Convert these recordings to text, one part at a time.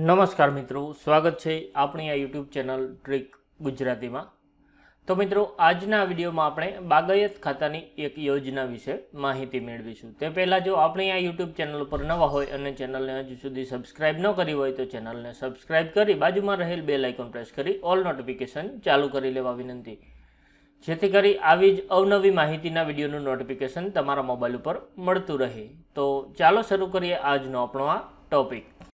નમસ્કાર મિત્રો સ્વાગત છે આપણી આ યુટ્યુબ ચેનલ ટ્રીક ગુજરાતીમાં તો મિત્રો આજના વિડીયોમાં આપણે બાગાયત ખાતાની એક યોજના વિશે માહિતી મેળવીશું તે પહેલાં જો આપણી આ યુટ્યુબ ચેનલ ઉપર નવા હોય અને ચેનલને હજુ સુધી સબસ્ક્રાઇબ ન કરી હોય તો ચેનલને સબસ્ક્રાઇબ કરી બાજુમાં રહેલ બે લાઇકોન પ્રેસ કરી ઓલ નોટિફિકેશન ચાલુ કરી લેવા વિનંતી જેથી કરી આવી જ અવનવી માહિતીના વિડીયોનું નોટિફિકેશન તમારા મોબાઈલ ઉપર મળતું રહે તો ચાલો શરૂ કરીએ આજનો આપણો આ ટોપિક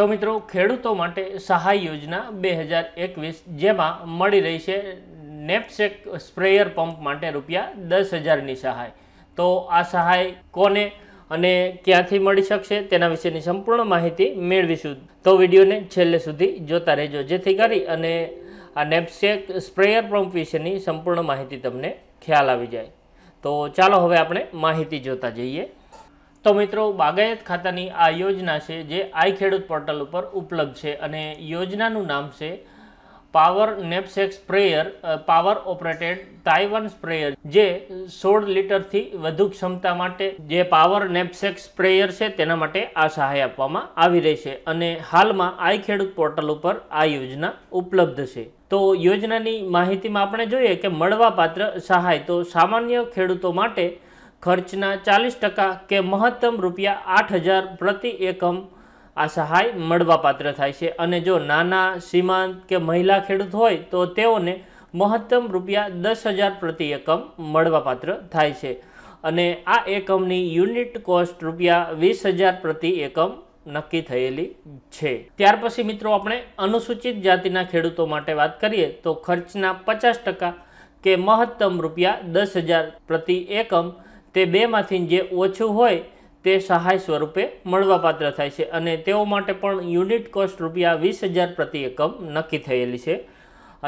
તો મિત્રો ખેડૂતો માટે સહાય યોજના બે હજાર એકવીસ જેમાં મળી રહી છે નેપસેક સ્પ્રેયર પંપ માટે રૂપિયા દસ હજારની સહાય તો આ સહાય કોને અને ક્યાંથી મળી શકશે તેના વિશેની સંપૂર્ણ માહિતી મેળવીશું તો વિડીયોને છેલ્લે સુધી જોતા રહેજો જેથી કરી અને આ નેપસેક સ્પ્રેયર પંપ વિશેની સંપૂર્ણ માહિતી તમને ખ્યાલ આવી જાય તો ચાલો હવે આપણે માહિતી જોતા જઈએ તો મિત્રો બાગાયત ખાતાની આ યોજના છે જે આઈ ખેડૂત પોર્ટલ ઉપર ઉપલબ્ધ છે અને યોજનાનું નામ છે power knapsack sprayer power operated Taiwan sprayer જે સોળ લીટરથી વધુ ક્ષમતા માટે જે પાવર નેપસેક સ્પ્રેયર છે તેના માટે આ સહાય આપવામાં આવી રહી છે અને હાલમાં આઈ ખેડૂત પોર્ટલ ઉપર આ યોજના ઉપલબ્ધ છે તો યોજનાની માહિતીમાં આપણે જોઈએ કે મળવાપાત્ર સહાય તો સામાન્ય ખેડૂતો માટે ખર્ચના ચાલીસ ટકા કે મહત્તમ રૂપિયા આઠ હજાર પ્રતિ એકમ આ સહાય મળવાપાત્ર થાય છે અને જો નાના સીમાંત કે મહિલા ખેડૂત હોય તો તેઓને મહત્તમ રૂપિયા દસ હજાર પ્રતિ એકમ મળવાપાત્ર થાય છે અને આ એકમની યુનિટ કોસ્ટ રૂપિયા વીસ હજાર પ્રતિ એકમ નક્કી થયેલી છે ત્યાર પછી મિત્રો આપણે અનુસૂચિત જાતિના ખેડૂતો માટે વાત કરીએ તો ખર્ચના પચાસ ટકા કે મહત્તમ રૂપિયા દસ હજાર પ્રતિ એકમ તે બેમાંથી જે ઓછું હોય તે સહાય સ્વરૂપે મળવાપાત્ર થાય છે અને તેઓ માટે પણ યુનિટ કોસ્ટ રૂપિયા વીસ હજાર પ્રતિ એકમ નક્કી થયેલી છે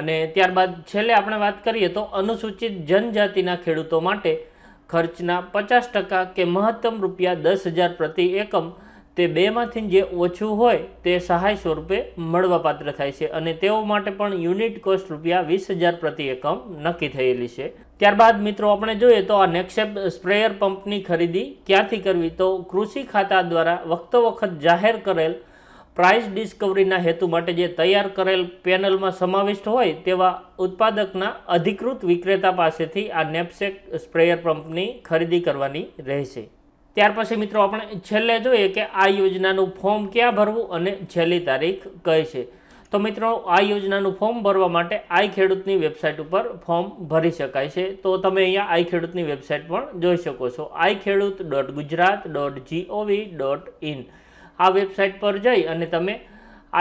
અને ત્યારબાદ છેલ્લે આપણે વાત કરીએ તો અનુસૂચિત જનજાતિના ખેડૂતો માટે ખર્ચના પચાસ ટકા કે મહત્તમ રૂપિયા દસ હજાર પ્રતિ એકમ તે બેમાંથી જે ઓછું હોય તે સહાય સ્વરૂપે મળવાપાત્ર થાય છે અને તેઓ માટે પણ યુનિટ કોસ્ટ રૂપિયા વીસ હજાર પ્રતિ એકમ નક્કી થયેલી છે ત્યારબાદ મિત્રો આપણે જોઈએ તો આ નેક્સેપ સ્પ્રેયર પંપની ખરીદી ક્યાંથી કરવી તો કૃષિ ખાતા દ્વારા વખતો વખત જાહેર કરેલ પ્રાઇસ ડિસ્કવરીના હેતુ માટે જે તૈયાર કરેલ પેનલમાં સમાવિષ્ટ હોય તેવા ઉત્પાદકના અધિકૃત વિક્રેતા પાસેથી આ નેપસેક સ્પ્રેયર પંપની ખરીદી કરવાની રહેશે ત્યાર પછી મિત્રો આપણે છેલ્લે જોઈએ કે આ યોજનાનું ફોર્મ ક્યાં ભરવું અને છેલ્લી તારીખ કઈ છે તો મિત્રો આ યોજનાનું ફોર્મ ભરવા માટે આઈ ખેડૂતની વેબસાઇટ ઉપર ફોર્મ ભરી શકાય છે તો તમે અહીંયા આઈ ખેડૂતની વેબસાઇટ પણ જોઈ શકો છો I Khedut dot Gujarat dot G O V dot in આ વેબસાઇટ પર જઈ અને તમે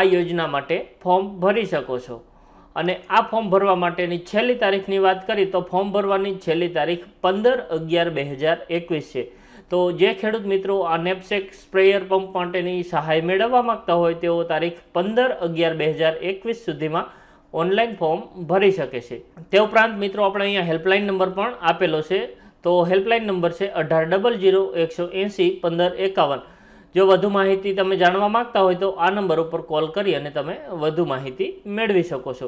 આ યોજના માટે ફોર્મ ભરી શકો છો અને આ ફોર્મ ભરવા માટેની છેલ્લી તારીખની વાત કરી તો ફોર્મ ભરવાની છેલ્લી તારીખ પંદર અગિયાર બે હજાર એકવીસ છે તો જે ખેડૂત મિત્રો આ નેપસેક સ્પ્રેયર પંપ માટેની સહાય મેળવવા માગતા હોય તેઓ તારીખ પંદર અગિયાર બે હજાર એકવીસ સુધીમાં ઓનલાઈન ફોર્મ ભરી શકે છે તે ઉપરાંત મિત્રો આપણે અહીંયા હેલ્પલાઇન નંબર પણ આપેલો છે તો હેલ્પલાઇન નંબર છે અઢાર ડબલ જીરો એકસો એંસી પંદર એકાવન જો વધુ માહિતી તમે જાણવા માગતા હોય તો આ નંબર ઉપર કોલ કરી અને તમે વધુ માહિતી મેળવી શકો છો